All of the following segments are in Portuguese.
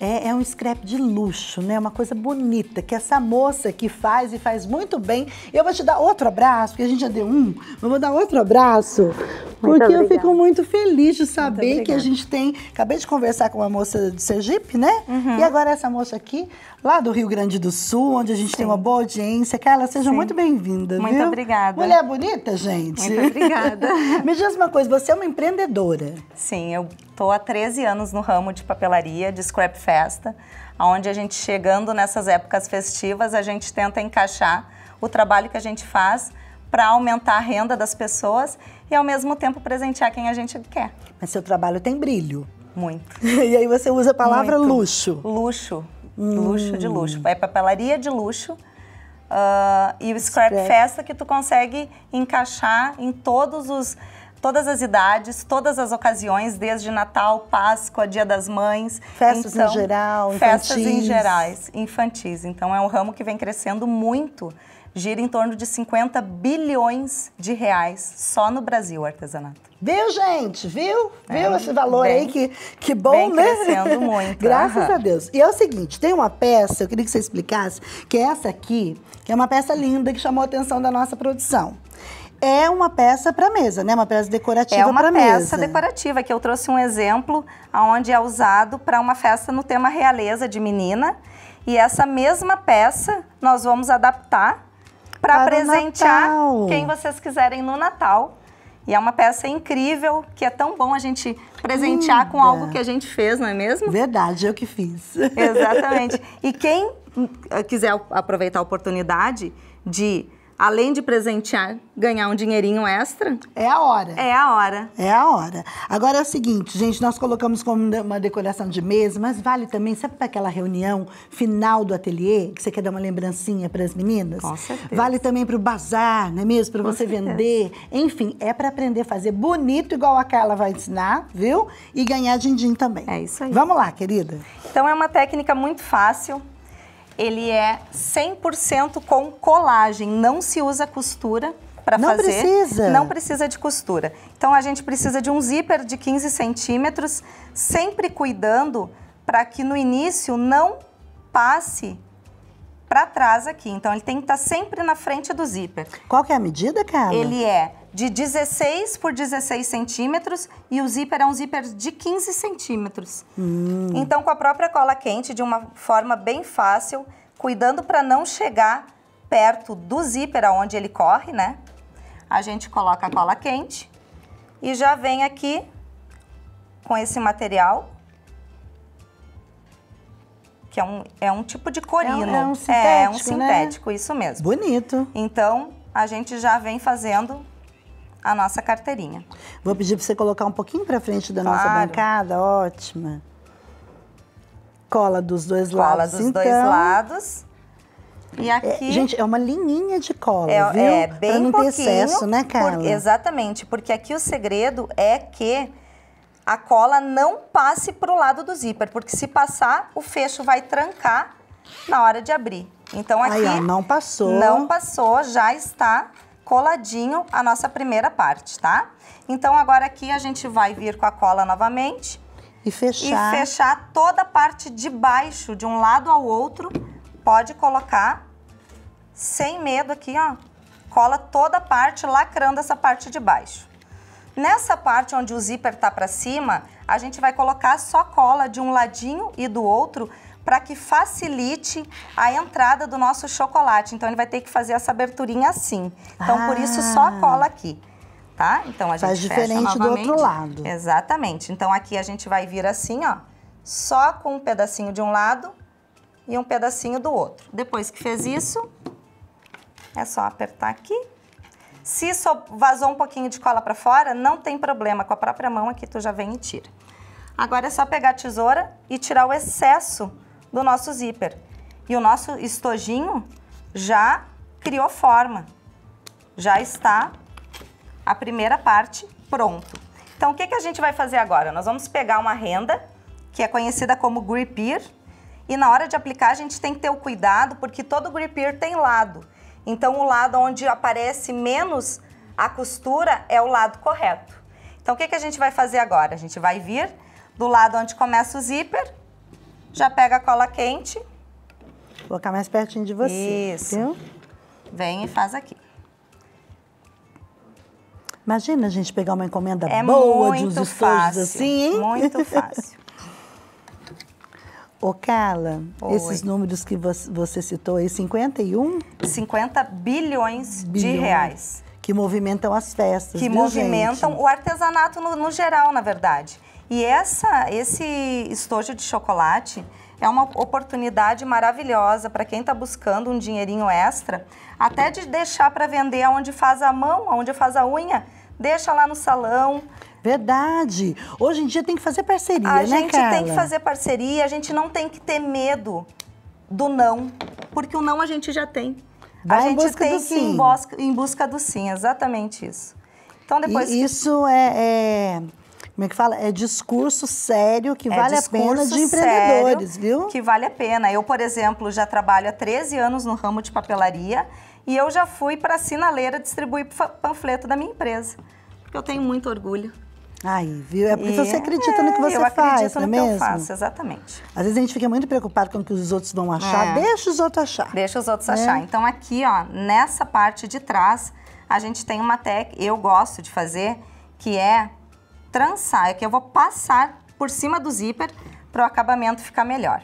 É, é, um scrap de luxo, né? Uma coisa bonita que essa moça que faz e faz muito bem. Eu vou te dar outro abraço, porque a gente já deu um, eu vou dar outro abraço. porque eu fico muito feliz de saber que a gente tem. Acabei de conversar com uma moça de Sergipe, né? Uhum. E agora essa moça aqui, lá do Rio Grande do Sul, onde a gente Sim. tem uma boa audiência. Carla, seja Sim. muito bem-vinda. Muito viu? obrigada. Mulher bonita, gente. Muito obrigada. Me diz uma coisa, você é uma empreendedora. Sim, eu Estou há 13 anos no ramo de papelaria, de scrap festa, onde a gente chegando nessas épocas festivas, a gente tenta encaixar o trabalho que a gente faz para aumentar a renda das pessoas e ao mesmo tempo presentear quem a gente quer. Mas seu trabalho tem brilho. Muito. e aí você usa a palavra Muito. luxo. Luxo. Hum. Luxo de luxo. É papelaria de luxo. Uh, e o scrap, scrap festa que tu consegue encaixar em todos os todas as idades, todas as ocasiões, desde Natal, Páscoa, Dia das Mães. Festas então, em geral, infantis. Festas em gerais, infantis. Então é um ramo que vem crescendo muito gira em torno de 50 bilhões de reais só no Brasil, artesanato. Viu, gente? Viu? É, Viu esse valor bem, aí? Que, que bom, bem né? crescendo muito. Graças uhum. a Deus. E é o seguinte, tem uma peça, eu queria que você explicasse, que é essa aqui, que é uma peça linda que chamou a atenção da nossa produção é uma peça para mesa, né? Uma peça decorativa para mesa. É uma peça mesa. decorativa que eu trouxe um exemplo aonde é usado para uma festa no tema realeza de menina. E essa mesma peça nós vamos adaptar para presentear quem vocês quiserem no Natal. E é uma peça incrível, que é tão bom a gente presentear Linda. com algo que a gente fez, não é mesmo? Verdade, eu que fiz. Exatamente. E quem hum, quiser aproveitar a oportunidade de além de presentear, ganhar um dinheirinho extra? É a hora. É a hora. É a hora. Agora é o seguinte, gente, nós colocamos como uma decoração de mesa, mas vale também, sabe para aquela reunião final do ateliê, que você quer dar uma lembrancinha para as meninas? Com certeza. Vale também para o bazar, não é mesmo? Para você certeza. vender. Enfim, é para aprender a fazer bonito, igual a Carla vai ensinar, viu? E ganhar din-din também. É isso aí. Vamos lá, querida. Então é uma técnica muito fácil, ele é 100% com colagem, não se usa costura para fazer. Não precisa. Não precisa de costura. Então a gente precisa de um zíper de 15 centímetros, sempre cuidando para que no início não passe para trás aqui. Então ele tem que estar tá sempre na frente do zíper. Qual que é a medida, cara? Ele é de 16 por 16 centímetros e o zíper é um zíper de 15 centímetros. Hum. Então, com a própria cola quente, de uma forma bem fácil, cuidando para não chegar perto do zíper aonde ele corre, né? A gente coloca a cola quente e já vem aqui com esse material que é um, é um tipo de corino. É um, é um sintético, é, é um sintético né? isso mesmo. Bonito. Então, a gente já vem fazendo a nossa carteirinha. Vou pedir para você colocar um pouquinho para frente da claro. nossa bancada, ótima. Cola dos dois cola lados. Cola dos então. dois lados. E é, aqui. É, gente, é uma linhinha de cola, é, viu? É, bem pra não ter excesso, né, Carla? exatamente, porque aqui o segredo é que a cola não passe para o lado do zíper, porque se passar, o fecho vai trancar na hora de abrir. Então aqui. Aí, ó, não passou. Não passou, já está coladinho a nossa primeira parte, tá? Então, agora aqui a gente vai vir com a cola novamente. E fechar. E fechar toda a parte de baixo, de um lado ao outro. Pode colocar sem medo aqui, ó. Cola toda a parte, lacrando essa parte de baixo. Nessa parte onde o zíper tá para cima, a gente vai colocar só cola de um ladinho e do outro para que facilite a entrada do nosso chocolate. Então ele vai ter que fazer essa aberturinha assim. Então ah. por isso só a ah. cola aqui. Tá? Então a gente Faz diferente do outro lado. Exatamente. Então aqui a gente vai vir assim, ó, só com um pedacinho de um lado e um pedacinho do outro. Depois que fez isso, é só apertar aqui. Se só vazou um pouquinho de cola para fora, não tem problema, com a própria mão aqui tu já vem e tira. Agora é só pegar a tesoura e tirar o excesso do nosso zíper. E o nosso estojinho já criou forma, já está a primeira parte pronto. Então, o que, que a gente vai fazer agora? Nós vamos pegar uma renda, que é conhecida como gripir, e na hora de aplicar a gente tem que ter o cuidado, porque todo gripir tem lado. Então, o lado onde aparece menos a costura é o lado correto. Então, o que, que a gente vai fazer agora? A gente vai vir do lado onde começa o zíper já pega a cola quente. Vou colocar mais pertinho de você. Isso. Viu? Vem e faz aqui. Imagina a gente pegar uma encomenda é boa de uns estojos fácil, assim, hein? Muito fácil. Ô, Carla, Oi. esses números que você citou aí, 51? 50 bilhões, bilhões. de reais. Que movimentam as festas. Que viu, movimentam gente? o artesanato no, no geral, na verdade. E essa, esse estojo de chocolate é uma oportunidade maravilhosa para quem está buscando um dinheirinho extra, até de deixar para vender onde faz a mão, onde faz a unha, deixa lá no salão. Verdade. Hoje em dia tem que fazer parceria, a né, A gente tem que fazer parceria, a gente não tem que ter medo do não, porque o não a gente já tem. Vai a gente tem que sim. ir em busca, em busca do sim, exatamente isso. Então depois. E isso é... é como é que fala? É discurso sério que é vale a pena de empreendedores, viu? Que vale a pena. Eu, por exemplo, já trabalho há 13 anos no ramo de papelaria e eu já fui para a sinaleira distribuir panfleto da minha empresa. Porque eu tenho muito orgulho. Aí, viu? É porque e é, você acredita é, no que você eu faz, não é mesmo? Eu faço, exatamente. Às vezes a gente fica muito preocupado com o que os outros vão achar. É. Deixa os outros achar. Deixa os outros né? achar. Então aqui, ó, nessa parte de trás, a gente tem uma técnica, eu gosto de fazer, que é trançar, é que eu vou passar por cima do zíper para o acabamento ficar melhor.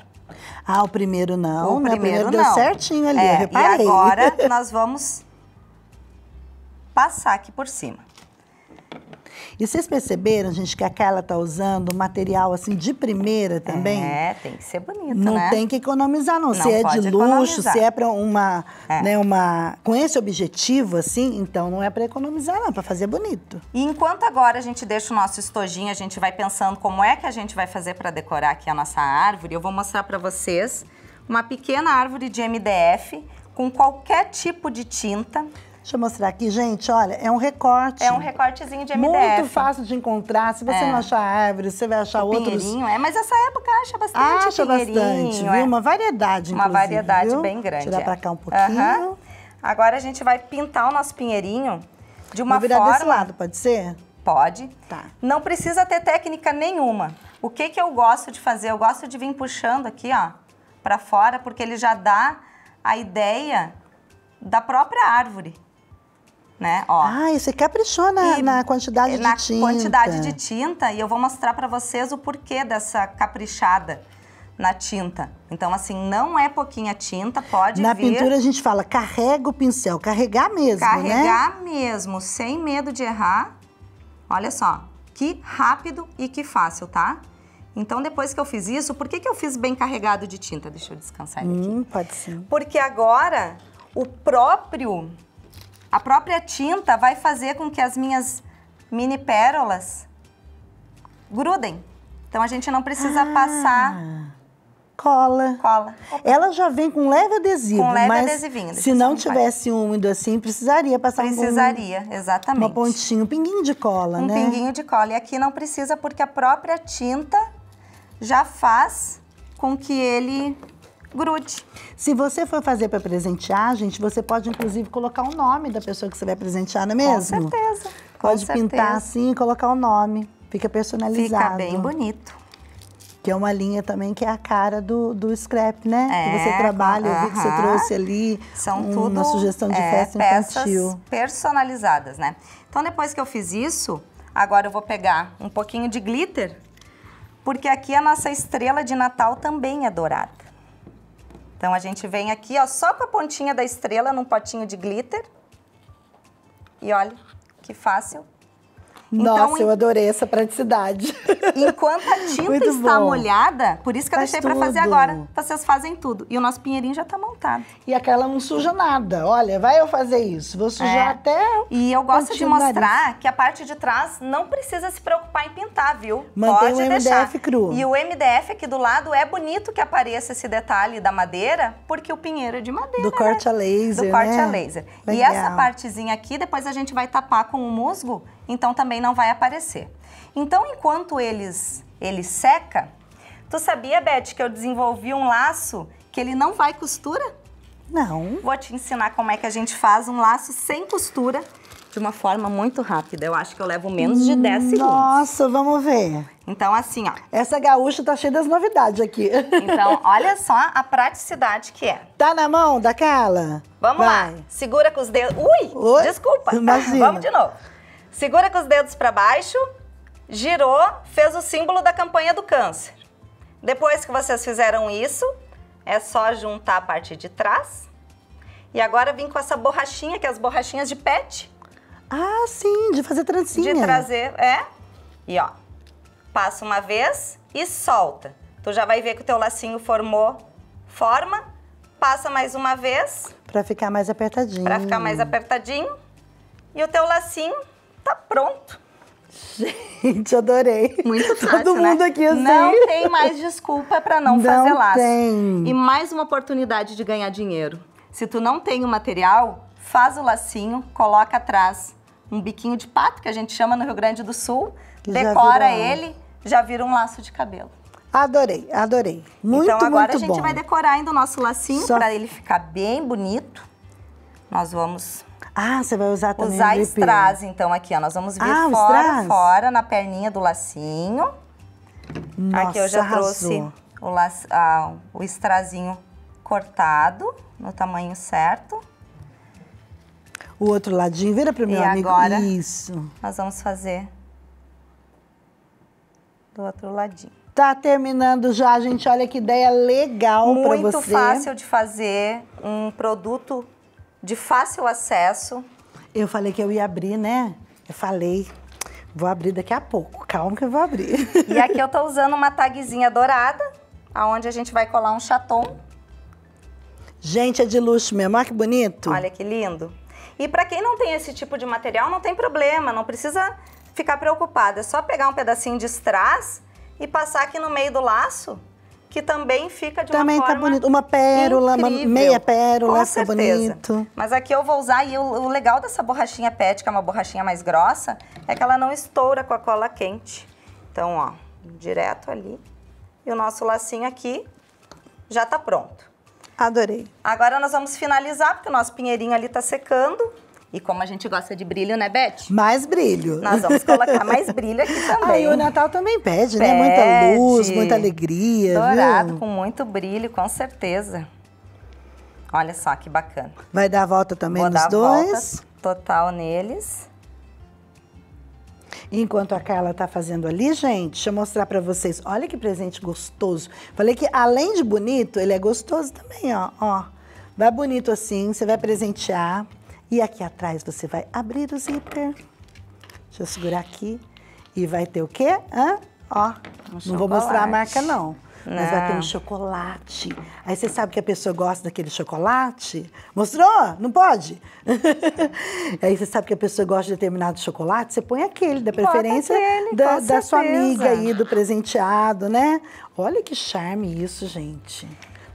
Ah, o primeiro não, o né? primeiro, o deu certinho ali, é, eu reparei. E agora nós vamos passar aqui por cima. E vocês perceberam, gente, que a tá usando material assim de primeira também? É, tem que ser bonito, não né? Não tem que economizar, não. não se é de luxo, economizar. se é para uma, é. né, uma... Com esse objetivo, assim, então não é para economizar, não, é para fazer bonito. E enquanto agora a gente deixa o nosso estojinho, a gente vai pensando como é que a gente vai fazer para decorar aqui a nossa árvore, eu vou mostrar para vocês uma pequena árvore de MDF com qualquer tipo de tinta. Deixa eu mostrar aqui, gente. Olha, é um recorte. É um recortezinho de MDF. Muito fácil de encontrar. Se você é. não achar árvore, você vai achar o outros. É, mas essa época acha bastante. Acha bastante, é. viu? É. Uma variedade, Uma variedade viu? bem grande. Tirar é. pra cá um pouquinho. Uh -huh. Agora a gente vai pintar o nosso pinheirinho de uma Vou virar forma... desse lado, pode ser? Pode. Tá. Não precisa ter técnica nenhuma. O que que eu gosto de fazer? Eu gosto de vir puxando aqui, ó, pra fora, porque ele já dá a ideia da própria árvore né? Ó. Ah, e você caprichou na, e, na quantidade na de tinta. Na quantidade de tinta e eu vou mostrar para vocês o porquê dessa caprichada na tinta. Então, assim, não é pouquinha tinta, pode Na vir... pintura a gente fala, carrega o pincel, carregar mesmo, né? Carregar né? mesmo, sem medo de errar. Olha só, que rápido e que fácil, tá? Então, depois que eu fiz isso, por que, que eu fiz bem carregado de tinta? Deixa eu descansar ele aqui. Hum, pode sim. Porque agora, o próprio a própria tinta vai fazer com que as minhas mini pérolas grudem. Então a gente não precisa ah, passar cola. Cola. Ela já vem com leve adesivo, com leve mas adesivinho, se não tivesse úmido assim, precisaria passar precisaria, um Precisaria, exatamente. Uma pontinha, um pinguinho de cola, um né? Um pinguinho de cola. E aqui não precisa porque a própria tinta já faz com que ele grude. Se você for fazer para presentear, gente, você pode inclusive colocar o nome da pessoa que você vai presentear, não é mesmo? Com certeza. Pode Com pintar certeza. assim e colocar o nome. Fica personalizado. Fica bem bonito. Que é uma linha também que é a cara do, do scrap, né? É, que você trabalha, o que você trouxe ali São um, tudo, uma sugestão de é, festa infantil. personalizadas, né? Então, depois que eu fiz isso, agora eu vou pegar um pouquinho de glitter, porque aqui a nossa estrela de Natal também é dourada. Então a gente vem aqui, ó, só com a pontinha da estrela num potinho de glitter. E olha, que fácil. Então, Nossa, então, eu adorei essa praticidade. Enquanto a tinta Muito está bom. molhada, por isso que Faz eu deixei para fazer agora, vocês fazem tudo. E o nosso pinheirinho já está montado. E aquela não suja nada. Olha, vai eu fazer isso. Vou sujar é. até. E eu gosto de mostrar que a parte de trás não precisa se preocupar em pintar, viu? Mantém Pode o MDF deixar. cru. E o MDF aqui do lado é bonito que apareça esse detalhe da madeira, porque o pinheiro é de madeira. Do né? corte a laser. Do corte né? a laser. Legal. E essa partezinha aqui, depois a gente vai tapar com o musgo então também não vai aparecer. Então, enquanto eles, ele seca, tu sabia, Beth, que eu desenvolvi um laço que ele não vai costura? Não. Vou te ensinar como é que a gente faz um laço sem costura de uma forma muito rápida. Eu acho que eu levo menos de 10 Nossa, segundos. Nossa, vamos ver. Então, assim, ó. Essa gaúcha tá cheia das novidades aqui. Então, olha só a praticidade que é. Tá na mão da Carla? Vamos Vai. lá. Segura com os dedos. Ui! Ui desculpa. Imagina. vamos de novo. Segura com os dedos para baixo, girou, fez o símbolo da campanha do câncer. Depois que vocês fizeram isso, é só juntar a parte de trás. E agora vim com essa borrachinha, que é as borrachinhas de pet. Ah, sim, de fazer trancinha. De trazer, é. E ó, passa uma vez e solta. Tu já vai ver que o teu lacinho formou forma. Passa mais uma vez. Pra ficar mais apertadinho. Pra ficar mais apertadinho. E o teu lacinho tá pronto. Gente, adorei. Muito fácil, Todo né? mundo né? aqui assim. Não tem mais desculpa para não, não fazer laço. Tem. E mais uma oportunidade de ganhar dinheiro. Se tu não tem o material, faz o lacinho, coloca atrás um biquinho de pato, que a gente chama no Rio Grande do Sul, decora ele, já vira um laço de cabelo. Adorei, adorei. Então muito, então agora a gente bom. vai decorar ainda o nosso lacinho Só... para ele ficar bem bonito. Nós vamos ah, você vai usar também Usar strass, então, aqui, ó. Nós vamos vir ah, fora, fora, na perninha do lacinho. Nossa, aqui eu já arrasou. trouxe o, laço, ah, o estrazinho cortado, no tamanho certo. O outro ladinho, vira pro meu e amigo. agora, Isso. nós vamos fazer do outro ladinho. Tá terminando já, gente. Olha que ideia legal para você. Muito fácil de fazer um produto de fácil acesso. Eu falei que eu ia abrir, né? Eu falei. Vou abrir daqui a pouco. Calma que eu vou abrir. E aqui eu tô usando uma tagzinha dourada, aonde a gente vai colar um chaton. Gente, é de luxo mesmo. Olha que bonito. Olha que lindo. E para quem não tem esse tipo de material, não tem problema. Não precisa ficar preocupada. É só pegar um pedacinho de strass e passar aqui no meio do laço que também fica de também uma forma Também tá bonito. Uma pérola, incrível. uma meia pérola, tá bonito. Mas aqui eu vou usar, e o, o legal dessa borrachinha PET, que é uma borrachinha mais grossa, é que ela não estoura com a cola quente. Então, ó, direto ali. E o nosso lacinho aqui já tá pronto. Adorei. Agora nós vamos finalizar, porque o nosso pinheirinho ali tá secando. E como a gente gosta de brilho, né, Beth? Mais brilho. Nós vamos colocar mais brilho aqui também. Aí o Natal também pede, pede, né? Muita luz, muita alegria. Dourado, viu? com muito brilho, com certeza. Olha só que bacana. Vai dar a volta também Vou nos dar dois? Volta total neles. Enquanto a Carla tá fazendo ali, gente, deixa eu mostrar para vocês. Olha que presente gostoso. Falei que além de bonito, ele é gostoso também, ó. ó. Vai bonito assim, você vai presentear. E aqui atrás você vai abrir o zíper. Deixa eu segurar aqui. E vai ter o quê? Hã? Ó, um não vou mostrar a marca, não. Mas vai ter um é. chocolate. Aí você sabe que a pessoa gosta daquele chocolate? Mostrou? Não pode? Aí você sabe que a pessoa gosta de determinado chocolate, você põe aquele, da preferência aquele, da, da sua amiga aí, do presenteado, né? Olha que charme isso, gente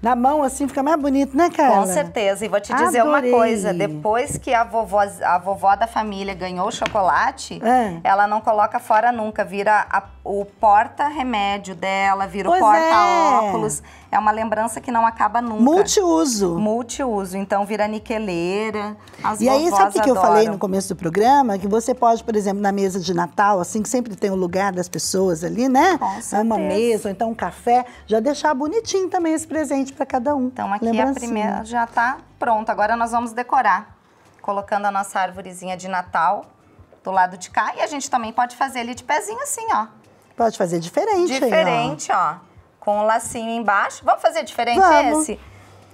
na mão, assim, fica mais bonito, né, cara? Com certeza. E vou te dizer Adorei. uma coisa: depois que a vovó, a vovó da família ganhou o chocolate, é. ela não coloca fora nunca. Vira a, o porta-remédio dela, vira pois o é. porta-óculos. É é uma lembrança que não acaba nunca. Multiuso. Multiuso. Então vira niqueleira. As e aí, sabe o que, eu falei no começo do programa? Que você pode, por exemplo, na mesa de Natal, assim, que sempre tem o um lugar das pessoas ali, né? Com Uma mesa, ou então um café, já deixar bonitinho também esse presente para cada um. Então aqui é a primeira já está pronta. Agora nós vamos decorar, colocando a nossa árvorezinha de Natal do lado de cá e a gente também pode fazer ele de pezinho assim, ó. Pode fazer diferente, Diferente, aí, ó. ó com o lacinho embaixo. Vamos fazer diferente Vamos. esse?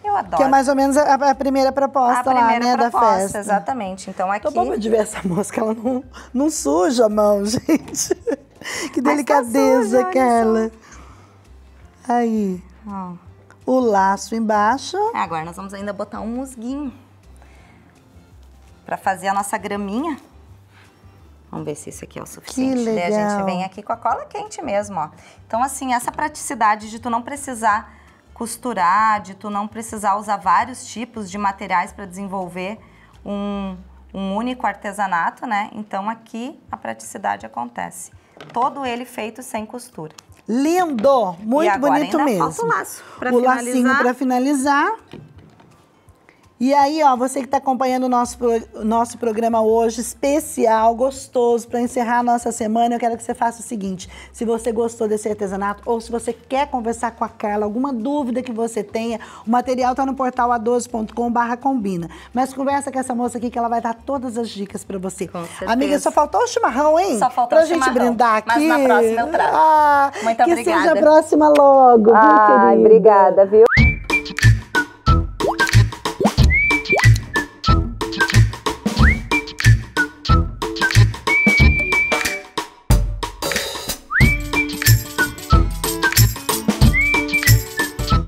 Eu adoro. Que é mais ou menos a, a primeira proposta a primeira lá, né, proposta, da festa. Exatamente. Então aqui... Tô bom de ver essa mosca, ela não, não suja a mão, gente. que tá delicadeza tá aquela. Aí. Ó. O laço embaixo. É, agora nós vamos ainda botar um musguinho. Pra fazer a nossa graminha. Vamos ver se isso aqui é o suficiente. Que legal. Né? Daí a gente vem aqui com a cola quente mesmo, ó. Então, assim, essa praticidade de tu não precisar costurar, de tu não precisar usar vários tipos de materiais para desenvolver um, um único artesanato, né? Então, aqui a praticidade acontece. Todo ele feito sem costura. Lindo! Muito bonito mesmo. o laço o finalizar. Lacinho para finalizar. E aí, ó, você que está acompanhando o nosso, pro, nosso programa hoje, especial, gostoso, para encerrar a nossa semana, eu quero que você faça o seguinte: se você gostou desse artesanato ou se você quer conversar com a Carla, alguma dúvida que você tenha, o material está no portal a 12com combina. Mas conversa com essa moça aqui que ela vai dar todas as dicas para você. Amiga, só faltou o chimarrão, hein? Só faltou pra o chimarrão. gente brindar aqui. Mas na próxima eu trago. Ah, Muito que obrigada. Que seja a próxima logo, Ai, obrigada, viu?